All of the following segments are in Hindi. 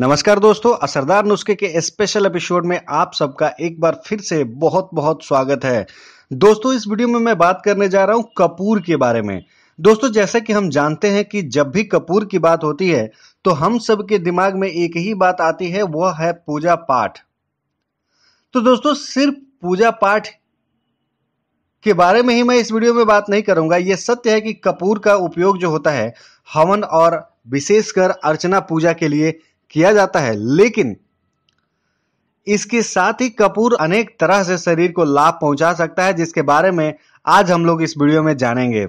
नमस्कार दोस्तों असरदार नुस्खे के स्पेशल एपिसोड में आप सबका एक बार फिर से बहुत बहुत स्वागत है दोस्तों इस वीडियो में मैं बात करने जा रहा हूं कपूर के बारे में दोस्तों जैसा कि हम जानते हैं कि जब भी कपूर की बात होती है तो हम सबके दिमाग में एक ही बात आती है वह है पूजा पाठ तो दोस्तों सिर्फ पूजा पाठ के बारे में ही मैं इस वीडियो में बात नहीं करूंगा यह सत्य है कि कपूर का उपयोग जो होता है हवन और विशेषकर अर्चना पूजा के लिए किया जाता है लेकिन इसके साथ ही कपूर अनेक तरह से शरीर को लाभ पहुंचा सकता है जिसके बारे में आज हम लोग इस वीडियो में जानेंगे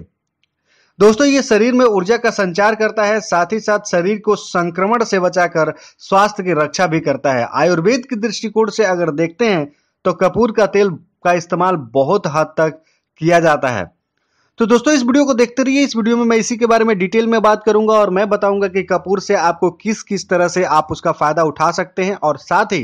दोस्तों ये शरीर में ऊर्जा का संचार करता है साथ ही साथ शरीर को संक्रमण से बचाकर स्वास्थ्य की रक्षा भी करता है आयुर्वेद के दृष्टिकोण से अगर देखते हैं तो कपूर का तेल का इस्तेमाल बहुत हद तक किया जाता है तो दोस्तों इस वीडियो को देखते रहिए इस वीडियो में मैं इसी के बारे में डिटेल में बात करूंगा और मैं बताऊंगा कि कपूर से आपको किस किस तरह से आप उसका फायदा उठा सकते हैं और साथ ही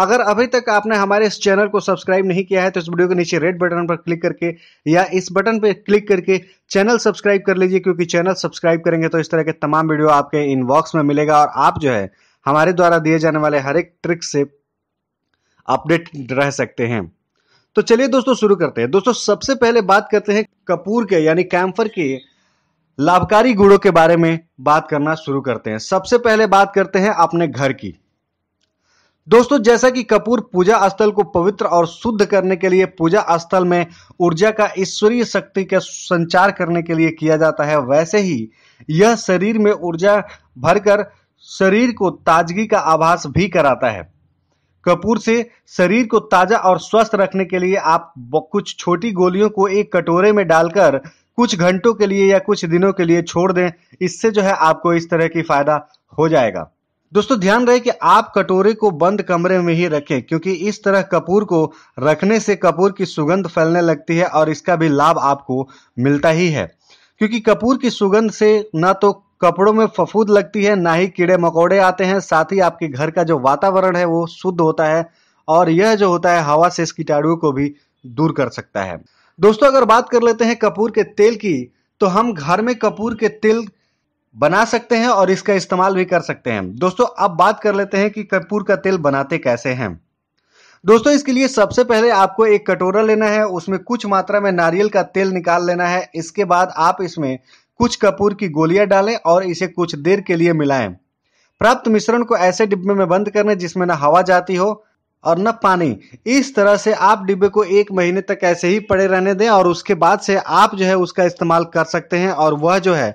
अगर अभी तक आपने हमारे इस चैनल को सब्सक्राइब नहीं किया है तो इस वीडियो के नीचे रेड बटन पर क्लिक करके या इस बटन पर क्लिक करके चैनल सब्सक्राइब कर लीजिए क्योंकि चैनल सब्सक्राइब करेंगे तो इस तरह के तमाम वीडियो आपके इनबॉक्स में मिलेगा और आप जो है हमारे द्वारा दिए जाने वाले हर एक ट्रिक से अपडेट रह सकते हैं तो चलिए दोस्तों शुरू करते हैं दोस्तों सबसे पहले बात करते हैं कपूर के यानी कैम्फर के लाभकारी गुणों के बारे में बात करना शुरू करते हैं सबसे पहले बात करते हैं अपने घर की दोस्तों जैसा कि कपूर पूजा स्थल को पवित्र और शुद्ध करने के लिए पूजा स्थल में ऊर्जा का ईश्वरीय शक्ति का संचार करने के लिए किया जाता है वैसे ही यह शरीर में ऊर्जा भरकर शरीर को ताजगी का आभास भी कराता है कपूर से शरीर को ताजा और स्वस्थ रखने के लिए आप कुछ छोटी गोलियों को एक कटोरे में डालकर कुछ घंटों के लिए या कुछ दिनों के लिए छोड़ दें इससे जो है आपको इस तरह की फायदा हो जाएगा दोस्तों ध्यान रहे कि आप कटोरे को बंद कमरे में ही रखें क्योंकि इस तरह कपूर को रखने से कपूर की सुगंध फैलने लगती है और इसका भी लाभ आपको मिलता ही है क्योंकि कपूर की सुगंध से ना तो कपड़ों में फफूद लगती है ना ही कीड़े मकोड़े आते हैं साथ ही आपके घर का जो वातावरण है वो शुद्ध होता है और यह जो होता है हवा से इस कीटाणुओं को भी दूर कर सकता है दोस्तों अगर बात कर लेते हैं कपूर के तेल की तो हम घर में कपूर के तेल बना सकते हैं और इसका इस्तेमाल भी कर सकते हैं दोस्तों अब बात कर लेते हैं कि कपूर का तेल बनाते कैसे हैं दोस्तों इसके लिए सबसे पहले आपको एक कटोरा लेना है उसमें कुछ मात्रा में नारियल का तेल निकाल लेना है इसके बाद आप इसमें कुछ कपूर की गोलियां डालें और इसे कुछ देर के लिए मिलाएं प्राप्त मिश्रण को ऐसे डिब्बे में बंद करें जिसमें न हवा जाती हो और न पानी इस तरह से आप डिब्बे को एक महीने तक ऐसे ही पड़े रहने दें और उसके बाद से आप जो है उसका इस्तेमाल कर सकते हैं और वह जो है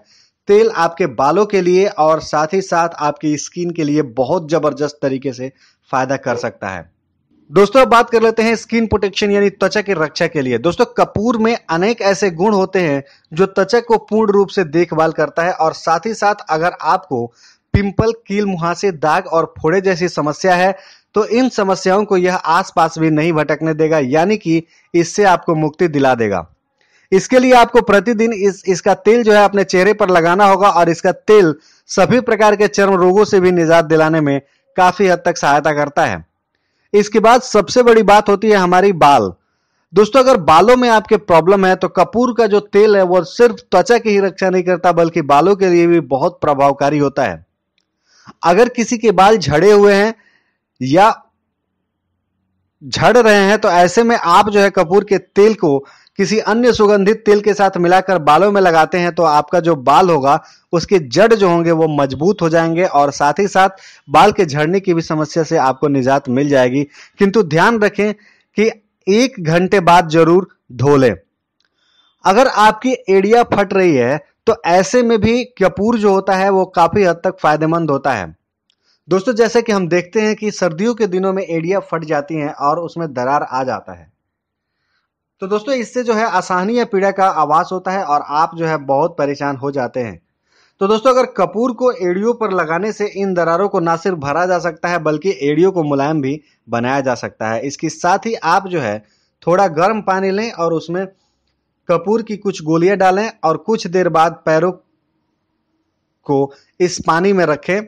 तेल आपके बालों के लिए और साथ ही साथ आपकी स्किन के लिए बहुत ज़बरदस्त तरीके से फ़ायदा कर सकता है दोस्तों अब बात कर लेते हैं स्किन प्रोटेक्शन यानी त्वचा की रक्षा के लिए दोस्तों कपूर में अनेक ऐसे गुण होते हैं जो त्वचा को पूर्ण रूप से देखभाल करता है और साथ ही साथ अगर आपको पिंपल कील मुहासे दाग और फोड़े जैसी समस्या है तो इन समस्याओं को यह आसपास भी नहीं भटकने देगा यानी कि इससे आपको मुक्ति दिला देगा इसके लिए आपको प्रतिदिन इस इसका तेल जो है अपने चेहरे पर लगाना होगा और इसका तेल सभी प्रकार के चर्म रोगों से भी निजात दिलाने में काफी हद तक सहायता करता है इसके बाद सबसे बड़ी बात होती है हमारी बाल दोस्तों अगर बालों में आपके प्रॉब्लम है तो कपूर का जो तेल है वो सिर्फ त्वचा की ही रक्षा नहीं करता बल्कि बालों के लिए भी बहुत प्रभावकारी होता है अगर किसी के बाल झड़े हुए हैं या झड़ रहे हैं तो ऐसे में आप जो है कपूर के तेल को किसी अन्य सुगंधित तेल के साथ मिलाकर बालों में लगाते हैं तो आपका जो बाल होगा उसके जड़ जो होंगे वो मजबूत हो जाएंगे और साथ ही साथ बाल के झड़ने की भी समस्या से आपको निजात मिल जाएगी किंतु ध्यान रखें कि एक घंटे बाद जरूर धो लें अगर आपकी एड़िया फट रही है तो ऐसे में भी कपूर जो होता है वो काफी हद तक फायदेमंद होता है दोस्तों जैसे कि हम देखते हैं कि सर्दियों के दिनों में एड़िया फट जाती हैं और उसमें दरार आ जाता है तो दोस्तों इससे जो है आसानी या पीड़ा का आवाज़ होता है और आप जो है बहुत परेशान हो जाते हैं तो दोस्तों अगर कपूर को एड़ियो पर लगाने से इन दरारों को ना सिर्फ भरा जा सकता है बल्कि एड़ियो को मुलायम भी बनाया जा सकता है इसके साथ ही आप जो है थोड़ा गर्म पानी लें और उसमें कपूर की कुछ गोलियां डालें और कुछ देर बाद पैरों को इस पानी में रखें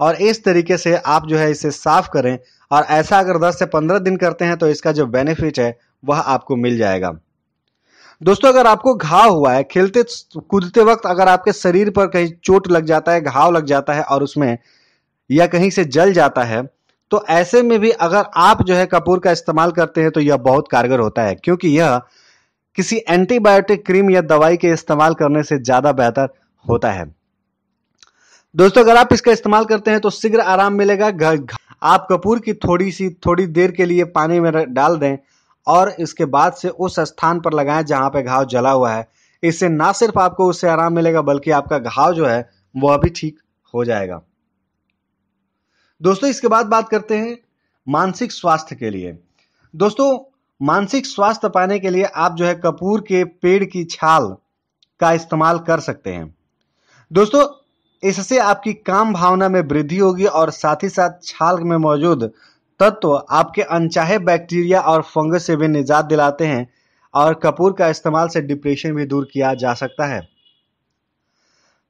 और इस तरीके से आप जो है इसे साफ करें और ऐसा अगर 10 से 15 दिन करते हैं तो इसका जो बेनिफिट है वह आपको मिल जाएगा दोस्तों अगर आपको घाव हुआ है खेलते कूदते वक्त अगर आपके शरीर पर कहीं चोट लग जाता है घाव लग जाता है और उसमें या कहीं से जल जाता है तो ऐसे में भी अगर आप जो है कपूर का इस्तेमाल करते हैं तो यह बहुत कारगर होता है क्योंकि यह किसी एंटीबायोटिक क्रीम या दवाई के इस्तेमाल करने से ज़्यादा बेहतर होता है दोस्तों अगर आप इसका इस्तेमाल करते हैं तो शीघ्र आराम मिलेगा आप कपूर की थोड़ी सी थोड़ी देर के लिए पानी में डाल दें और इसके बाद से उस स्थान पर लगाएं जहां पे घाव जला हुआ है इससे ना सिर्फ आपको उससे आराम मिलेगा बल्कि आपका घाव जो है वह भी ठीक हो जाएगा दोस्तों इसके बाद बात करते हैं मानसिक स्वास्थ्य के लिए दोस्तों मानसिक स्वास्थ्य पाने के लिए आप जो है कपूर के पेड़ की छाल का इस्तेमाल कर सकते हैं दोस्तों इससे आपकी काम भावना में वृद्धि होगी और साथ ही साथ छाल में मौजूद तत्व आपके अनचाहे बैक्टीरिया और फंगस से भी निजात दिलाते हैं और कपूर का इस्तेमाल से डिप्रेशन भी दूर किया जा सकता है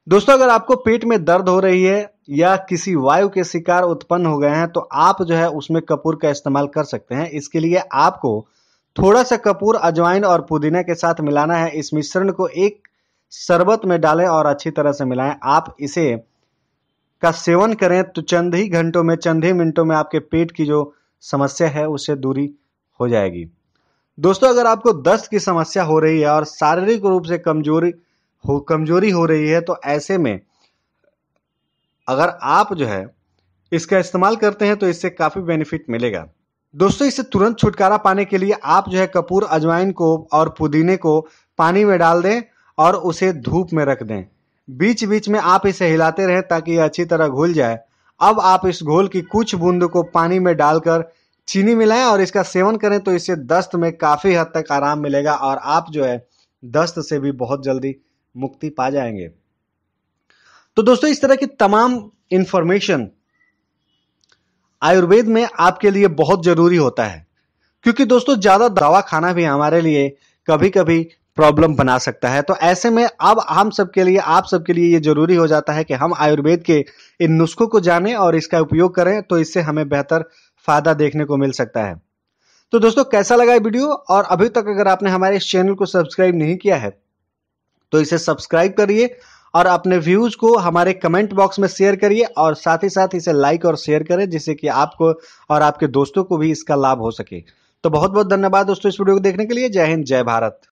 दोस्तों अगर आपको पेट में दर्द हो रही है या किसी वायु के शिकार उत्पन्न हो गए हैं तो आप जो है उसमें कपूर का इस्तेमाल कर सकते हैं इसके लिए आपको थोड़ा सा कपूर अजवाइन और पुदीना के साथ मिलाना है इस मिश्रण को एक शरबत में डालें और अच्छी तरह से मिलाएं आप इसे का सेवन करें तो चंद ही घंटों में चंद ही मिनटों में आपके पेट की जो समस्या है उससे दूरी हो जाएगी दोस्तों अगर आपको दस्त की समस्या हो रही है और शारीरिक रूप से कमजोरी हो कमजोरी हो रही है तो ऐसे में अगर आप जो है इसका इस्तेमाल करते हैं तो इससे काफ़ी बेनिफिट मिलेगा दोस्तों इससे तुरंत छुटकारा पाने के लिए आप जो है कपूर अजवाइन को और पुदीने को पानी में डाल दें और उसे धूप में रख दें बीच बीच में आप इसे हिलाते रहें ताकि यह अच्छी तरह घुल जाए अब आप इस घोल की कुछ बूंद को पानी में डालकर चीनी मिलाएं और इसका सेवन करें तो इससे दस्त में काफ़ी हद तक आराम मिलेगा और आप जो है दस्त से भी बहुत जल्दी मुक्ति पा जाएंगे तो दोस्तों इस तरह की तमाम इंफॉर्मेशन आयुर्वेद में आपके लिए बहुत जरूरी होता है क्योंकि दोस्तों ज्यादा दवा खाना भी हमारे लिए कभी कभी प्रॉब्लम बना सकता है तो ऐसे में अब हम सबके लिए आप सबके लिए ये जरूरी हो जाता है कि हम आयुर्वेद के इन नुस्खों को जानें और इसका उपयोग करें तो इससे हमें बेहतर फायदा देखने को मिल सकता है तो दोस्तों कैसा लगा वीडियो और अभी तक अगर आपने हमारे इस चैनल को सब्सक्राइब नहीं किया है तो इसे सब्सक्राइब करिए और अपने व्यूज को हमारे कमेंट बॉक्स में शेयर करिए और साथ ही साथ इसे लाइक और शेयर करें जिससे कि आपको और आपके दोस्तों को भी इसका लाभ हो सके तो बहुत बहुत धन्यवाद दोस्तों इस वीडियो को देखने के लिए जय हिंद जय भारत